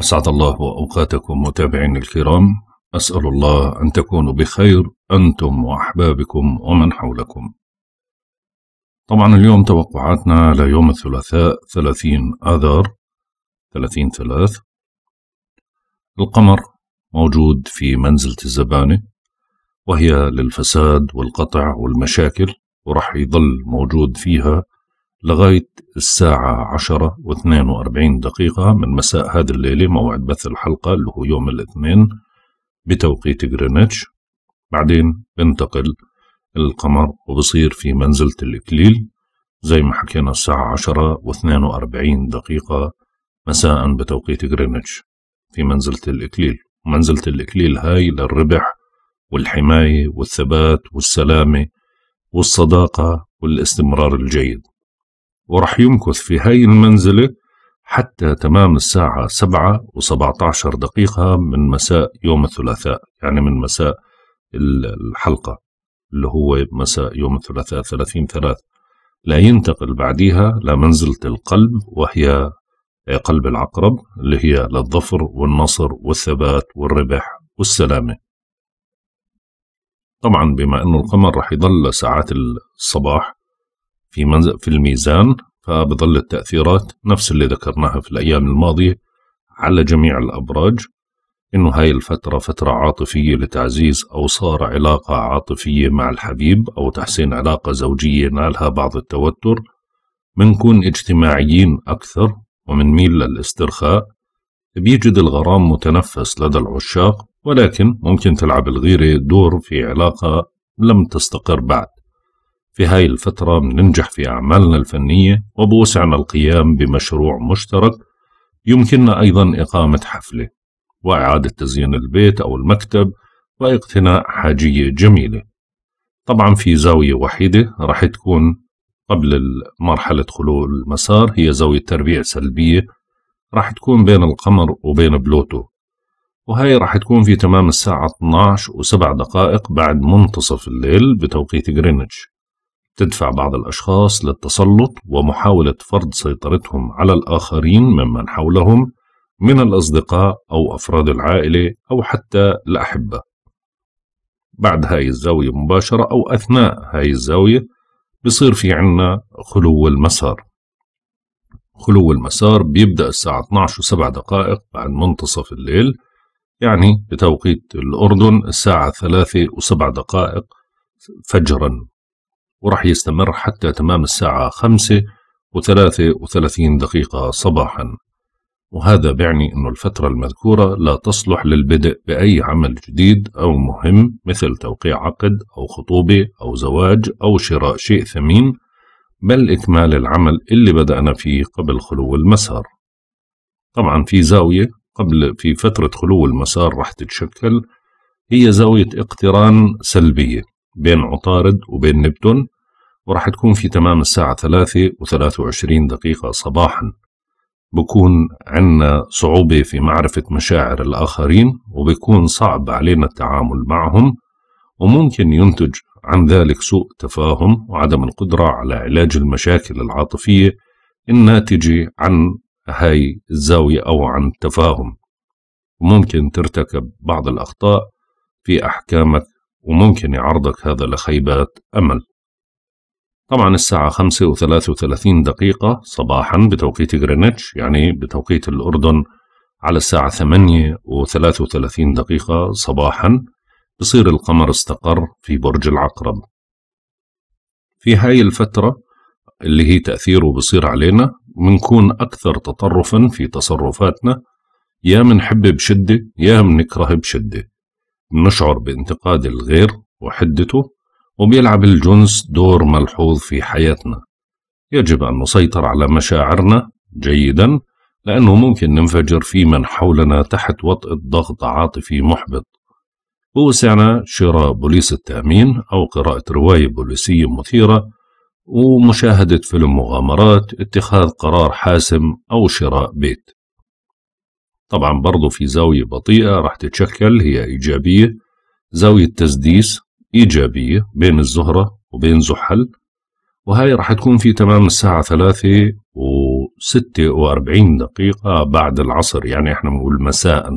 أسعد الله وأوقاتكم متابعين الكرام أسأل الله أن تكونوا بخير أنتم وأحبابكم ومن حولكم طبعا اليوم توقعاتنا ليوم الثلاثاء 30 آذار 30 ثلاث القمر موجود في منزلة الزبانة وهي للفساد والقطع والمشاكل ورح يظل موجود فيها لغاية الساعة عشرة واثنين واربعين دقيقة من مساء هذه الليلة موعد بث الحلقة اللي هو يوم الاثنين بتوقيت جرينتش بعدين بنتقل القمر وبصير في منزلة الإكليل زي ما حكينا الساعة عشرة واثنين واربعين دقيقة مساء بتوقيت جرينتش في منزلة الإكليل منزلة الإكليل هاي للربح والحماية والثبات والسلامة والصداقة والاستمرار الجيد وراح يمكث في هاي المنزلة حتى تمام الساعة سبعة وسبعة عشر دقيقة من مساء يوم الثلاثاء يعني من مساء الحلقة اللي هو مساء يوم الثلاثاء ثلاثين ثلاث لا ينتقل بعديها لمنزلة القلب وهي قلب العقرب اللي هي للظفر والنصر والثبات والربح والسلامة طبعا بما أنه القمر رح يضل ساعات الصباح في, منزل في الميزان فبظل التأثيرات نفس اللي ذكرناها في الأيام الماضية على جميع الأبراج إنه هاي الفترة فترة عاطفية لتعزيز أو صار علاقة عاطفية مع الحبيب أو تحسين علاقة زوجية نالها بعض التوتر منكون اجتماعيين أكثر ميل للاسترخاء بيجد الغرام متنفس لدى العشاق ولكن ممكن تلعب الغيرة دور في علاقة لم تستقر بعد في هاي الفترة بننجح في أعمالنا الفنية وبوسعنا القيام بمشروع مشترك يمكننا أيضا إقامة حفلة وإعادة تزيين البيت أو المكتب واقتناء حاجية جميلة طبعا في زاوية وحيدة راح تكون قبل مرحلة خلو المسار هي زاوية تربيع سلبية راح تكون بين القمر وبين بلوتو وهي راح تكون في تمام الساعة 12 و7 دقائق بعد منتصف الليل بتوقيت غرينتش تدفع بعض الأشخاص للتسلط ومحاولة فرض سيطرتهم على الآخرين ممن حولهم من الأصدقاء أو أفراد العائلة أو حتى الأحبة. بعد هاي الزاوية مباشرة أو أثناء هاي الزاوية بصير في عنا خلو المسار خلو المسار بيبدأ الساعة 12 و7 دقائق بعد منتصف الليل يعني بتوقيت الأردن الساعة 3 و7 دقائق فجرا وراح يستمر حتى تمام الساعة خمسة وثلاثة وثلاثين دقيقة صباحا وهذا بيعني أن الفترة المذكورة لا تصلح للبدء بأي عمل جديد أو مهم مثل توقيع عقد أو خطوبة أو زواج أو شراء شيء ثمين بل إكمال العمل اللي بدأنا فيه قبل خلو المسار طبعا في زاوية قبل في فترة خلو المسار راح تتشكل هي زاوية اقتران سلبية بين عطارد وبين نبتون وراح تكون في تمام الساعة ثلاثة وثلاثة وعشرين دقيقة صباحا بكون عنا صعوبة في معرفة مشاعر الآخرين وبكون صعب علينا التعامل معهم وممكن ينتج عن ذلك سوء تفاهم وعدم القدرة على علاج المشاكل العاطفية الناتجة عن هاي الزاوية أو عن التفاهم وممكن ترتكب بعض الأخطاء في أحكامك وممكن يعرضك هذا لخيبة أمل طبعا الساعة 5 دقيقة صباحا بتوقيت غرينتش يعني بتوقيت الأردن على الساعة 8:33 دقيقة صباحا بصير القمر استقر في برج العقرب في هاي الفترة اللي هي تأثيره بصير علينا منكون أكثر تطرفا في تصرفاتنا يا منحب بشدة يا منكره بشدة بنشعر بانتقاد الغير وحدته وبيلعب الجنس دور ملحوظ في حياتنا يجب أن نسيطر على مشاعرنا جيدا لأنه ممكن ننفجر في من حولنا تحت وطئة ضغط عاطفي محبط بوسعنا شراء بوليس التأمين أو قراءة رواية بوليسية مثيرة ومشاهدة فيلم مغامرات اتخاذ قرار حاسم أو شراء بيت طبعا برضو في زاوية بطيئة راح تتشكل هي إيجابية زاوية تسديس إيجابية بين الزهرة وبين زحل وهي راح تكون في تمام الساعة ثلاثة وستة وأربعين دقيقة بعد العصر يعني احنا بنقول مساء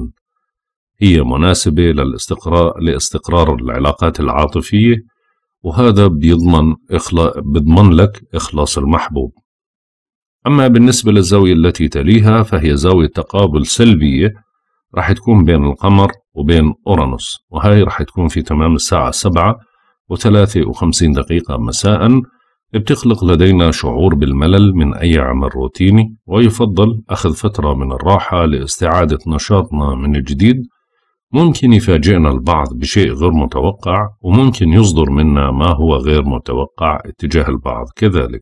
هي مناسبة للاستقرار لاستقرار العلاقات العاطفية وهذا بيضمن إخلاص بيضمن لك إخلاص المحبوب أما بالنسبة للزاوية التي تليها فهي زاوية تقابل سلبية راح تكون بين القمر وبين أورانوس وهي راح تكون في تمام الساعة سبعة وثلاثة وخمسين دقيقة مساء بتخلق لدينا شعور بالملل من أي عمل روتيني ويفضل أخذ فترة من الراحة لاستعادة نشاطنا من جديد ممكن يفاجئنا البعض بشيء غير متوقع وممكن يصدر منا ما هو غير متوقع اتجاه البعض كذلك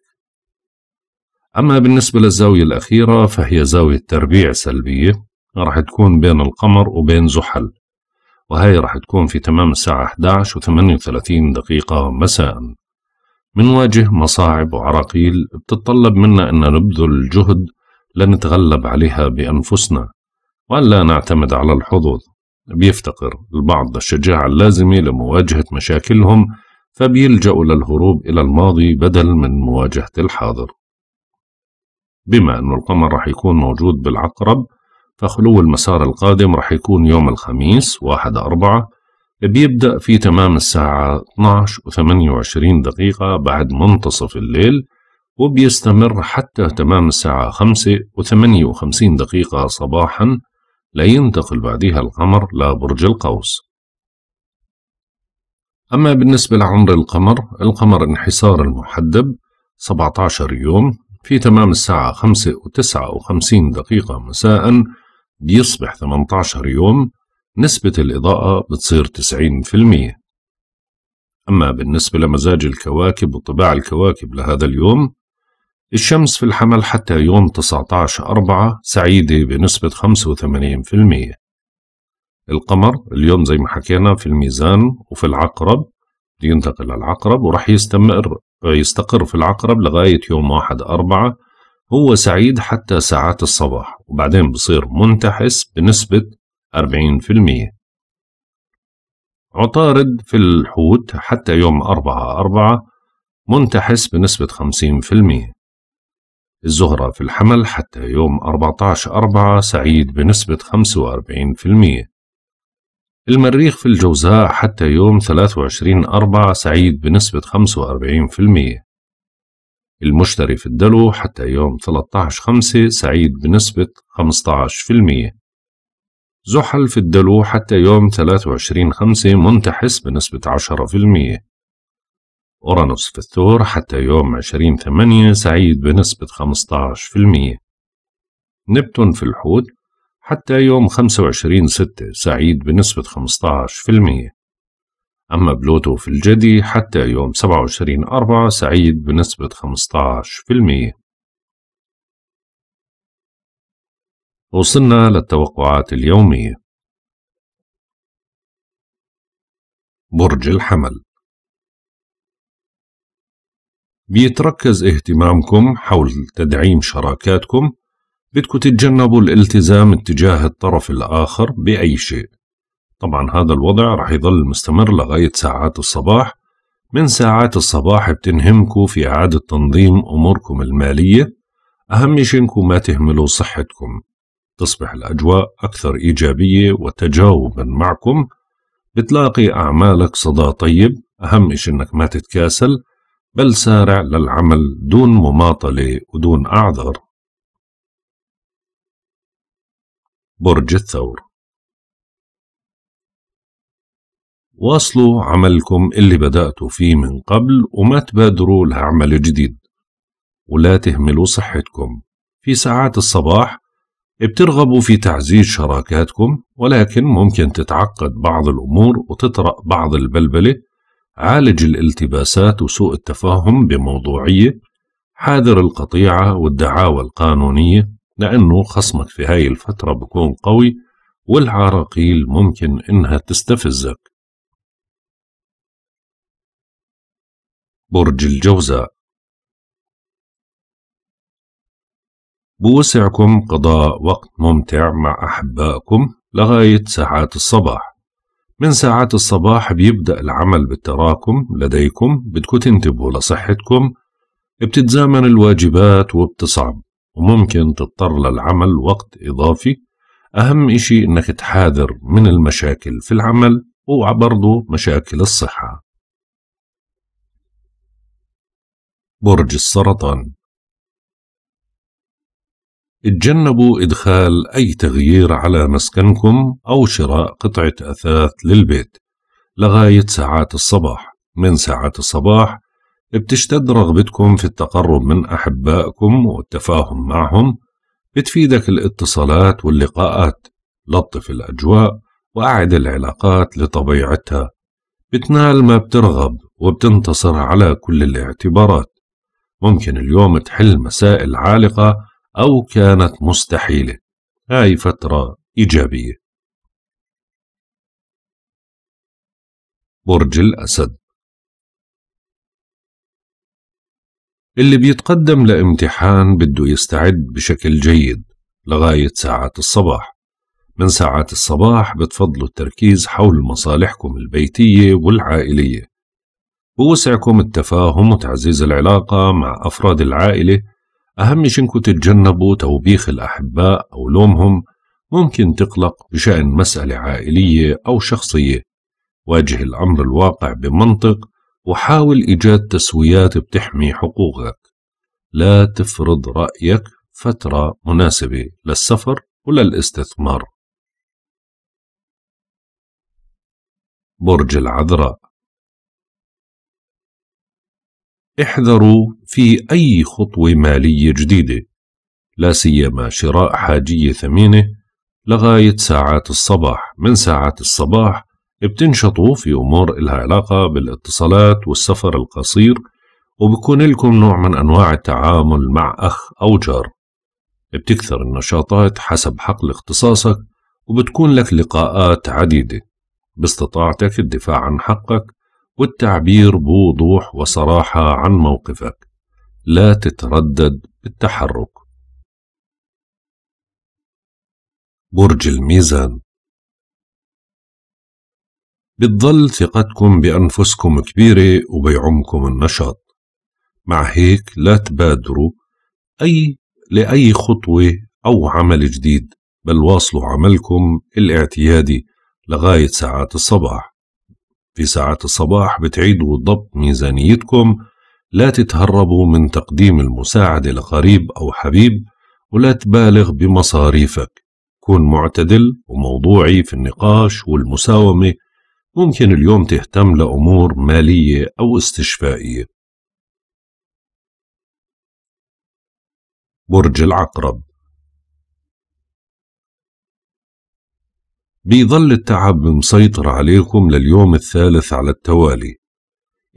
أما بالنسبة للزاوية الأخيرة فهي زاوية تربيع سلبية راح تكون بين القمر وبين زحل وهي راح تكون في تمام الساعة 11 و 38 دقيقة مساء منواجه مصاعب وعراقيل بتتطلب منا أن نبذل جهد لنتغلب عليها بأنفسنا وأن لا نعتمد على الحظوظ بيفتقر البعض الشجاعة اللازمة لمواجهة مشاكلهم فبيلجأوا للهروب إلى الماضي بدل من مواجهة الحاضر بما أن القمر رح يكون موجود بالعقرب فخلو المسار القادم رح يكون يوم الخميس 1 أربعة بيبدأ في تمام الساعة 12 و 28 دقيقة بعد منتصف الليل وبيستمر حتى تمام الساعة 5 و 58 دقيقة صباحا لينتقل بعدها القمر لبرج القوس أما بالنسبة لعمر القمر القمر انحسار المحدب 17 يوم في تمام الساعة خمسة وتسعة وخمسين دقيقة مساء بيصبح 18 يوم نسبة الإضاءة بتصير 90% أما بالنسبة لمزاج الكواكب وطباع الكواكب لهذا اليوم الشمس في الحمل حتى يوم 19 أربعة سعيدة بنسبة 85% القمر اليوم زي ما حكينا في الميزان وفي العقرب ينتقل للعقرب ورح يستمر يستقر في العقرب لغاية يوم واحد أربعة هو سعيد حتى ساعات الصباح وبعدين بصير منتحس بنسبة 40% عطارد في الحوت حتى يوم أربعة أربعة منتحس بنسبة 50% الزهرة في الحمل حتى يوم 14 أربعة سعيد بنسبة 45% المريخ في الجوزاء حتى يوم 23 أربعة سعيد بنسبة 45% المشتري في الدلو حتى يوم 13 خمسة سعيد بنسبة 15% زحل في الدلو حتى يوم 23 خمسة منتحس بنسبة 10% أورانوس في الثور حتى يوم 20 ثمانية سعيد بنسبة 15% نبتون في الحوت حتى يوم 25 ستة سعيد بنسبة 15% أما بلوتو في الجدي حتى يوم 27 أربعة سعيد بنسبة 15% وصلنا للتوقعات اليومية برج الحمل بيتركز اهتمامكم حول تدعيم شراكاتكم بدكم تتجنبوا الالتزام اتجاه الطرف الآخر بأي شيء طبعا هذا الوضع رح يظل مستمر لغاية ساعات الصباح من ساعات الصباح بتنهمكوا في إعادة تنظيم أموركم المالية أهم شيء إنكم ما تهملوا صحتكم تصبح الأجواء أكثر إيجابية وتجاوبا معكم بتلاقي أعمالك صدى طيب أهم شيء إنك ما تتكاسل بل سارع للعمل دون مماطلة ودون أعذار برج الثور واصلوا عملكم اللي بدأتوا فيه من قبل وما تبادروا لعمل جديد ولا تهملوا صحتكم في ساعات الصباح بترغبوا في تعزيز شراكاتكم ولكن ممكن تتعقد بعض الأمور وتطرأ بعض البلبلة عالج الالتباسات وسوء التفاهم بموضوعية حاذر القطيعة والدعاوى القانونية لأنه خصمك في هاي الفترة بكون قوي والعراقيل ممكن إنها تستفزك برج الجوزاء بوسعكم قضاء وقت ممتع مع أحبائكم لغاية ساعات الصباح من ساعات الصباح بيبدأ العمل بالتراكم لديكم بدكم تنتبهوا لصحتكم بتتزامن الواجبات وبتصعب وممكن تضطر للعمل وقت إضافي أهم إشي إنك تحاذر من المشاكل في العمل وبرضه مشاكل الصحة برج السرطان اتجنبوا إدخال أي تغيير على مسكنكم أو شراء قطعة أثاث للبيت لغاية ساعات الصباح من ساعات الصباح بتشتد رغبتكم في التقرب من أحبائكم والتفاهم معهم بتفيدك الاتصالات واللقاءات لطف الأجواء وأعد العلاقات لطبيعتها بتنال ما بترغب وبتنتصر على كل الاعتبارات ممكن اليوم تحل مسائل عالقة أو كانت مستحيلة هاي فترة إيجابية برج الأسد اللي بيتقدم لامتحان بده يستعد بشكل جيد لغاية ساعات الصباح من ساعات الصباح بتفضلوا التركيز حول مصالحكم البيتية والعائلية ووسعكم التفاهم وتعزيز العلاقة مع أفراد العائلة أهم شي إنكم تتجنبوا توبيخ الأحباء أو لومهم ممكن تقلق بشأن مسألة عائلية أو شخصية واجه الأمر الواقع بمنطق وحاول إيجاد تسويات بتحمي حقوقك لا تفرض رأيك فترة مناسبة للسفر وللاستثمار برج العذراء احذروا في أي خطوة مالية جديدة لا سيما شراء حاجية ثمينة لغاية ساعات الصباح من ساعات الصباح بتنشطوا في أمور إلها علاقة بالاتصالات والسفر القصير وبكون لكم نوع من أنواع التعامل مع أخ أو جار بتكثر النشاطات حسب حقل اختصاصك وبتكون لك لقاءات عديدة باستطاعتك الدفاع عن حقك والتعبير بوضوح وصراحة عن موقفك لا تتردد بالتحرك برج الميزان بتضل ثقتكم بأنفسكم كبيرة وبيعمكم النشاط مع هيك لا تبادروا أي لأي خطوة أو عمل جديد بل واصلوا عملكم الاعتيادي لغاية ساعات الصباح في ساعات الصباح بتعيدوا ضبط ميزانيتكم لا تتهربوا من تقديم المساعدة لقريب أو حبيب ولا تبالغ بمصاريفك كن معتدل وموضوعي في النقاش والمساومة ممكن اليوم تهتم لأمور مالية أو استشفائية برج العقرب بيظل التعب مسيطر عليكم لليوم الثالث على التوالي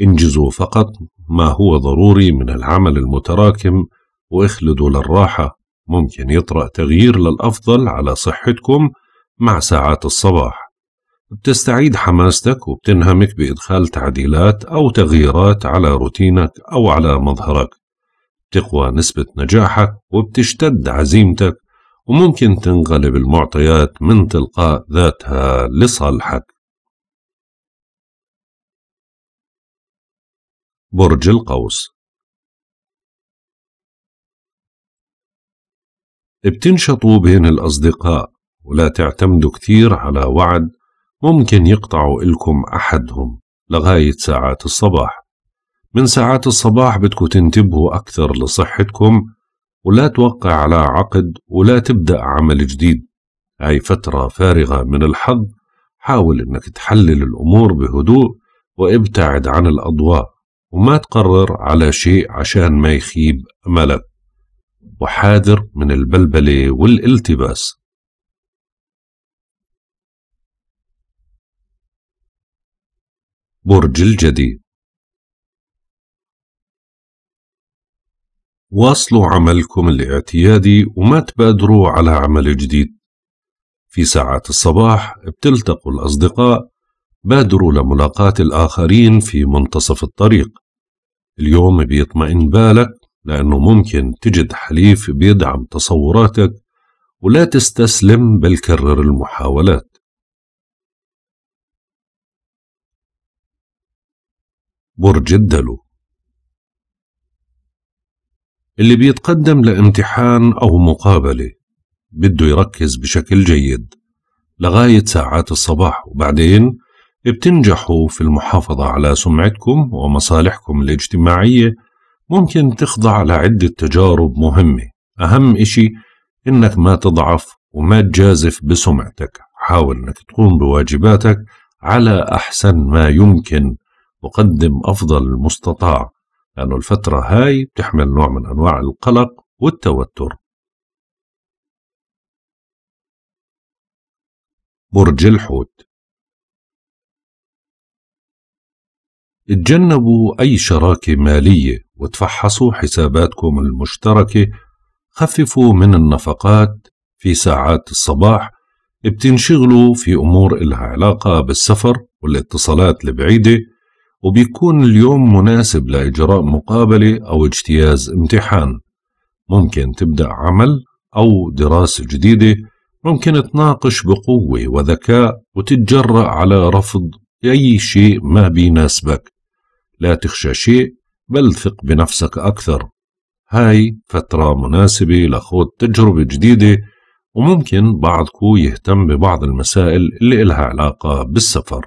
انجزوا فقط ما هو ضروري من العمل المتراكم واخلدوا للراحة ممكن يطرأ تغيير للأفضل على صحتكم مع ساعات الصباح بتستعيد حماستك وبتنهمك بإدخال تعديلات أو تغييرات على روتينك أو على مظهرك بتقوى نسبة نجاحك وبتشتد عزيمتك وممكن تنغلب المعطيات من تلقاء ذاتها لصالحك برج القوس بتنشطوا بين الأصدقاء ولا تعتمدوا كثير على وعد ممكن يقطعوا إلكم أحدهم لغاية ساعات الصباح من ساعات الصباح بدكم تنتبهوا أكثر لصحتكم ولا توقع على عقد ولا تبدأ عمل جديد هاي فترة فارغة من الحظ حاول أنك تحلل الأمور بهدوء وابتعد عن الأضواء وما تقرر على شيء عشان ما يخيب أملك وحاذر من البلبلة والالتباس برج الجدي واصلوا عملكم الاعتيادي وما تبادروا على عمل جديد في ساعات الصباح بتلتقوا الأصدقاء بادروا لملاقاة الآخرين في منتصف الطريق اليوم بيطمئن بالك لأنه ممكن تجد حليف بيدعم تصوراتك ولا تستسلم بل كرر المحاولات برج الدلو اللي بيتقدم لامتحان أو مقابلة بده يركز بشكل جيد لغاية ساعات الصباح وبعدين بتنجحوا في المحافظة على سمعتكم ومصالحكم الاجتماعية ممكن تخضع لعدة تجارب مهمة أهم إشي إنك ما تضعف وما تجازف بسمعتك حاول إنك تقوم بواجباتك على أحسن ما يمكن وقدم أفضل المستطاع لأنه الفترة هاي بتحمل نوع من أنواع القلق والتوتر برج الحوت اتجنبوا أي شراكة مالية وتفحصوا حساباتكم المشتركة خففوا من النفقات في ساعات الصباح بتنشغلوا في أمور إلها علاقة بالسفر والاتصالات البعيدة وبيكون اليوم مناسب لإجراء مقابلة أو اجتياز امتحان ممكن تبدأ عمل أو دراسة جديدة ممكن تناقش بقوة وذكاء وتتجرأ على رفض أي شيء ما بيناسبك لا تخشى شيء بل ثق بنفسك أكثر هاي فترة مناسبة لخوض تجربة جديدة وممكن بعضكو يهتم ببعض المسائل اللي إلها علاقة بالسفر